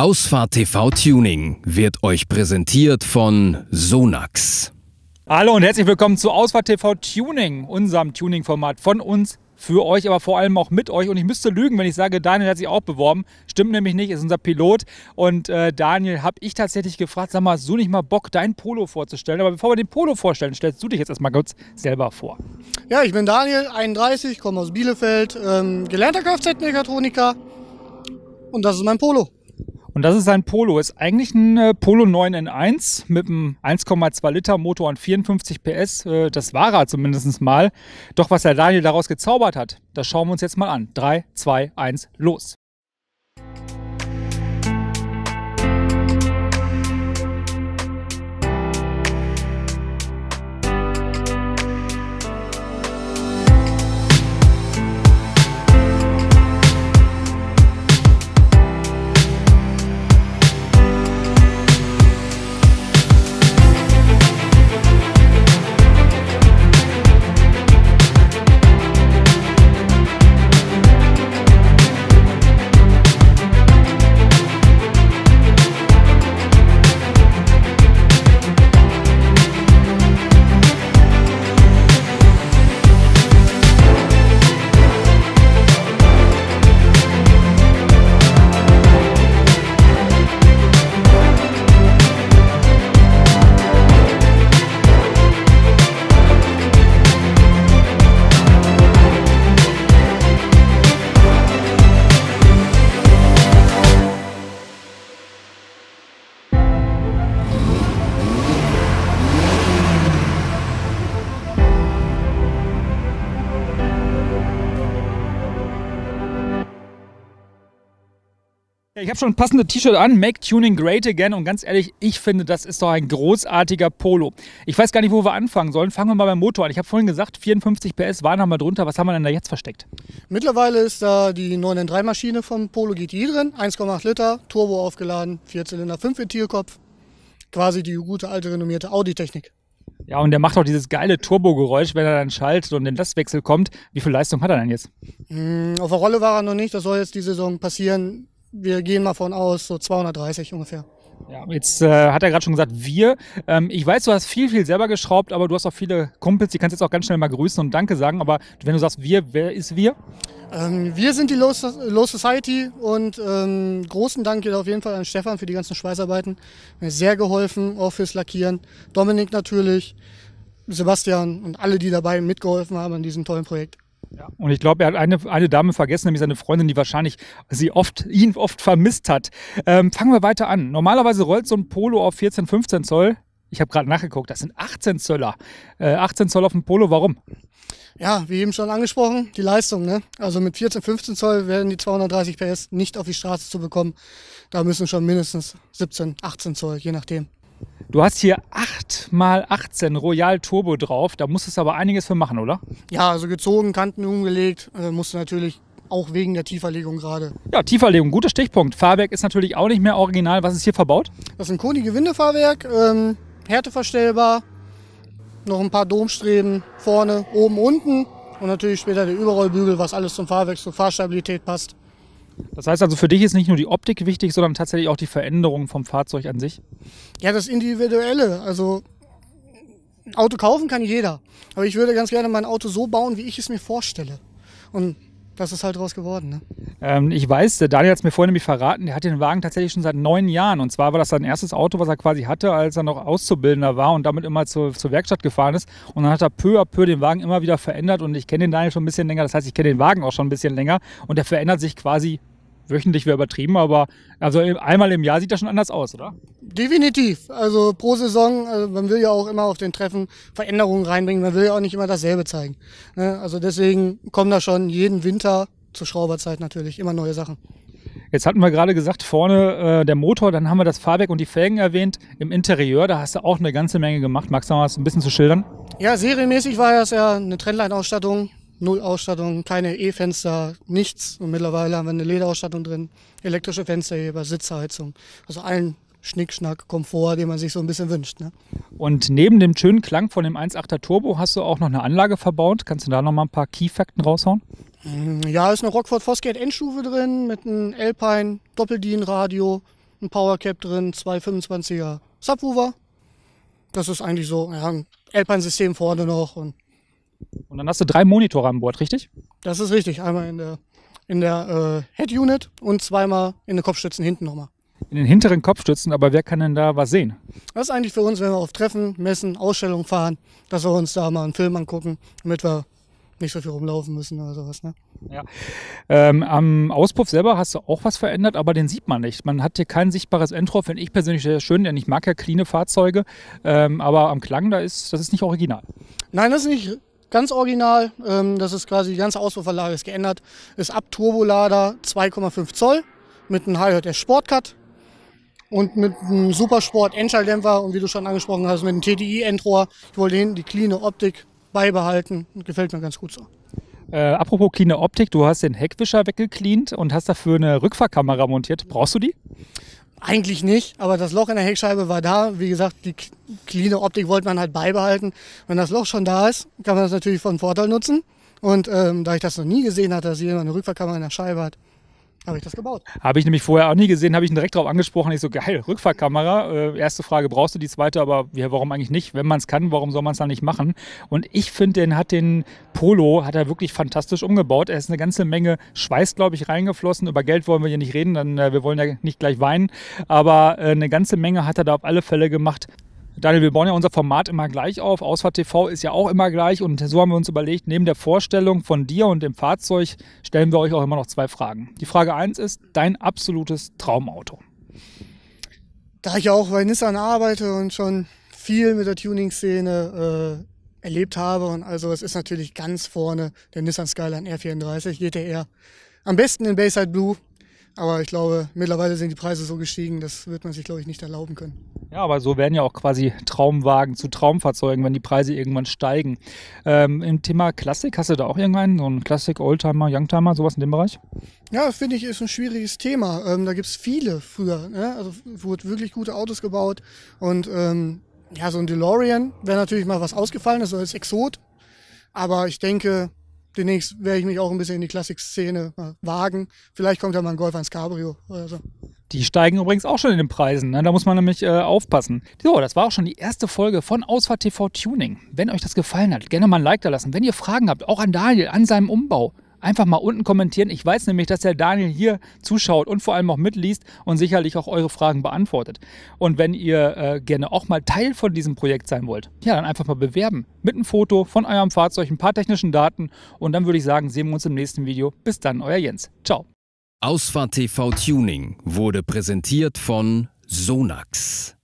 Ausfahrt TV Tuning wird euch präsentiert von Sonax. Hallo und herzlich willkommen zu Ausfahrt TV Tuning, unserem Tuning-Format von uns für euch, aber vor allem auch mit euch. Und ich müsste lügen, wenn ich sage, Daniel hat sich auch beworben. Stimmt nämlich nicht, ist unser Pilot. Und äh, Daniel habe ich tatsächlich gefragt, sag mal, hast du nicht mal Bock, dein Polo vorzustellen? Aber bevor wir den Polo vorstellen, stellst du dich jetzt erstmal kurz selber vor. Ja, ich bin Daniel, 31, komme aus Bielefeld, ähm, gelernter Kfz-Mechatroniker. Und das ist mein Polo. Und das ist ein Polo. Ist eigentlich ein äh, Polo 9 n 1 mit einem 1,2 Liter Motor und 54 PS. Äh, das war er zumindest mal. Doch was der Daniel daraus gezaubert hat, das schauen wir uns jetzt mal an. 3, 2, 1, los. Ich habe schon ein passendes T-Shirt an, Make Tuning Great Again. Und ganz ehrlich, ich finde, das ist doch ein großartiger Polo. Ich weiß gar nicht, wo wir anfangen sollen. Fangen wir mal beim Motor an. Ich habe vorhin gesagt, 54 PS waren haben wir drunter. Was haben wir denn da jetzt versteckt? Mittlerweile ist da die 9 3 Maschine vom Polo GTI drin. 1,8 Liter, Turbo aufgeladen, 4 Zylinder, 5 Ventilkopf. Quasi die gute alte renommierte Audi-Technik. Ja, und der macht auch dieses geile Turbogeräusch, wenn er dann schaltet und den Lastwechsel kommt. Wie viel Leistung hat er denn jetzt? Hm, auf der Rolle war er noch nicht. Das soll jetzt die Saison passieren wir gehen mal von aus, so 230 ungefähr. Ja, jetzt äh, hat er gerade schon gesagt, wir. Ähm, ich weiß, du hast viel, viel selber geschraubt, aber du hast auch viele Kumpels, die kannst jetzt auch ganz schnell mal grüßen und Danke sagen. Aber wenn du sagst wir, wer ist wir? Ähm, wir sind die Low, Society und ähm, großen Dank geht auf jeden Fall an Stefan für die ganzen Schweißarbeiten. Mir sehr geholfen, auch fürs Lackieren. Dominik natürlich, Sebastian und alle, die dabei mitgeholfen haben an diesem tollen Projekt. Und ich glaube, er hat eine, eine Dame vergessen, nämlich seine Freundin, die wahrscheinlich sie oft, ihn oft vermisst hat. Ähm, fangen wir weiter an. Normalerweise rollt so ein Polo auf 14, 15 Zoll. Ich habe gerade nachgeguckt, das sind 18 Zöller. Äh, 18 Zoll auf dem Polo, warum? Ja, wie eben schon angesprochen, die Leistung. Ne? Also mit 14, 15 Zoll werden die 230 PS nicht auf die Straße zu bekommen. Da müssen schon mindestens 17, 18 Zoll, je nachdem. Du hast hier 8x18 Royal Turbo drauf, da musstest du aber einiges für machen, oder? Ja, also gezogen, Kanten umgelegt, äh, du natürlich auch wegen der Tieferlegung gerade. Ja, Tieferlegung, guter Stichpunkt. Fahrwerk ist natürlich auch nicht mehr original. Was ist hier verbaut? Das ist ein Koni-Gewindefahrwerk, ähm, härteverstellbar, noch ein paar Domstreben vorne, oben, unten und natürlich später der Überrollbügel, was alles zum Fahrwerk, zur Fahrstabilität passt. Das heißt also, für dich ist nicht nur die Optik wichtig, sondern tatsächlich auch die Veränderung vom Fahrzeug an sich? Ja, das Individuelle. Also ein Auto kaufen kann jeder. Aber ich würde ganz gerne mein Auto so bauen, wie ich es mir vorstelle. Und das ist halt draus geworden. Ne? Ähm, ich weiß, der Daniel hat es mir vorhin nämlich verraten, der hat den Wagen tatsächlich schon seit neun Jahren. Und zwar war das sein erstes Auto, was er quasi hatte, als er noch Auszubildender war und damit immer zu, zur Werkstatt gefahren ist. Und dann hat er peu à peu den Wagen immer wieder verändert. Und ich kenne den Daniel schon ein bisschen länger, das heißt, ich kenne den Wagen auch schon ein bisschen länger. Und der verändert sich quasi wöchentlich wäre übertrieben, aber also einmal im Jahr sieht das schon anders aus, oder? Definitiv. Also pro Saison, also man will ja auch immer auf den Treffen Veränderungen reinbringen. Man will ja auch nicht immer dasselbe zeigen. Ne? Also deswegen kommen da schon jeden Winter zur Schrauberzeit natürlich immer neue Sachen. Jetzt hatten wir gerade gesagt, vorne äh, der Motor, dann haben wir das Fahrwerk und die Felgen erwähnt. Im Interieur, da hast du auch eine ganze Menge gemacht. Magst du mal was ein bisschen zu schildern? Ja, serienmäßig war das ja eine Trendline-Ausstattung null Ausstattung, keine E-Fenster, nichts. Und mittlerweile haben wir eine Lederausstattung drin, elektrische Fensterheber, Sitzheizung. Also allen Schnickschnack, Komfort, den man sich so ein bisschen wünscht. Ne? Und neben dem schönen Klang von dem 1.8er Turbo hast du auch noch eine Anlage verbaut. Kannst du da noch mal ein paar Key-Fakten raushauen? Mm, ja, ist eine Rockford Fosgate Endstufe drin mit einem Alpine Doppeldienradio, ein Powercap drin, zwei 25er Subwoofer. Das ist eigentlich so ja, ein Alpine-System vorne noch und und dann hast du drei Monitore an Bord, richtig? Das ist richtig. Einmal in der, in der äh, Head Unit und zweimal in den Kopfstützen hinten nochmal. In den hinteren Kopfstützen, aber wer kann denn da was sehen? Das ist eigentlich für uns, wenn wir auf Treffen, Messen, Ausstellungen fahren, dass wir uns da mal einen Film angucken, damit wir nicht so viel rumlaufen müssen oder sowas. Ne? Ja. Ähm, am Auspuff selber hast du auch was verändert, aber den sieht man nicht. Man hat hier kein sichtbares Endrohr, finde ich persönlich sehr schön, denn ich mag ja cleane Fahrzeuge. Ähm, aber am Klang, da ist, das ist nicht original. Nein, das ist nicht ganz original. Ähm, das ist quasi die ganze Auspuffanlage ist geändert. Ist ab Turbolader 2,5 Zoll mit einem High der Cut und mit einem Supersport Endschalldämpfer und wie du schon angesprochen hast, mit einem TDI Endrohr. Ich wollte hinten die cleane Optik beibehalten und gefällt mir ganz gut so. Äh, apropos cleane Optik, du hast den Heckwischer weggecleant und hast dafür eine Rückfahrkamera montiert. Brauchst du die? Eigentlich nicht, aber das Loch in der Heckscheibe war da. Wie gesagt, die cleane Optik wollte man halt beibehalten. Wenn das Loch schon da ist, kann man das natürlich von Vorteil nutzen. Und ähm, da ich das noch nie gesehen hatte, dass jemand eine Rückfahrkamera in der Scheibe hat, habe ich das gebaut. Habe ich nämlich vorher auch nie gesehen, habe ich ihn direkt darauf angesprochen. Ich so, geil, Rückfahrkamera. Äh, erste Frage, brauchst du die zweite? Aber ja, warum eigentlich nicht? Wenn man es kann, warum soll man es dann nicht machen? Und ich finde, den hat den Polo, hat er wirklich fantastisch umgebaut. Er ist eine ganze Menge Schweiß, glaube ich, reingeflossen. Über Geld wollen wir hier nicht reden, dann, äh, wir wollen ja nicht gleich weinen. Aber äh, eine ganze Menge hat er da auf alle Fälle gemacht. Daniel, wir bauen ja unser Format immer gleich auf. Ausfahrt TV ist ja auch immer gleich. Und so haben wir uns überlegt, neben der Vorstellung von dir und dem Fahrzeug stellen wir euch auch immer noch zwei Fragen. Die Frage 1 ist, dein absolutes Traumauto. Da ich auch bei Nissan arbeite und schon viel mit der Tuning-Szene äh, erlebt habe, und also es ist natürlich ganz vorne der Nissan Skyline R34 GTR. Am besten in Bayside Blue, aber ich glaube, mittlerweile sind die Preise so gestiegen, das wird man sich, glaube ich, nicht erlauben können. Ja, aber so werden ja auch quasi Traumwagen zu Traumfahrzeugen, wenn die Preise irgendwann steigen. Ähm, Im Thema Klassik, hast du da auch irgendeinen? So ein Klassik, Oldtimer, Youngtimer, sowas in dem Bereich? Ja, finde ich, ist ein schwieriges Thema. Ähm, da gibt es viele früher. Ne? Also wurden wirklich gute Autos gebaut. Und ähm, ja, so ein DeLorean wäre natürlich mal was ausgefallenes, so als Exot. Aber ich denke, demnächst werde ich mich auch ein bisschen in die Klassik-Szene äh, wagen. Vielleicht kommt ja mal ein Golf ans Cabrio oder so. Die steigen übrigens auch schon in den Preisen. Ne? Da muss man nämlich äh, aufpassen. So, das war auch schon die erste Folge von Ausfahrt TV Tuning. Wenn euch das gefallen hat, gerne mal ein Like da lassen. Wenn ihr Fragen habt, auch an Daniel, an seinem Umbau, einfach mal unten kommentieren. Ich weiß nämlich, dass der Daniel hier zuschaut und vor allem auch mitliest und sicherlich auch eure Fragen beantwortet. Und wenn ihr äh, gerne auch mal Teil von diesem Projekt sein wollt, ja, dann einfach mal bewerben. Mit einem Foto von eurem Fahrzeug, ein paar technischen Daten und dann würde ich sagen, sehen wir uns im nächsten Video. Bis dann, euer Jens. Ciao. Ausfahrt TV Tuning wurde präsentiert von Sonax.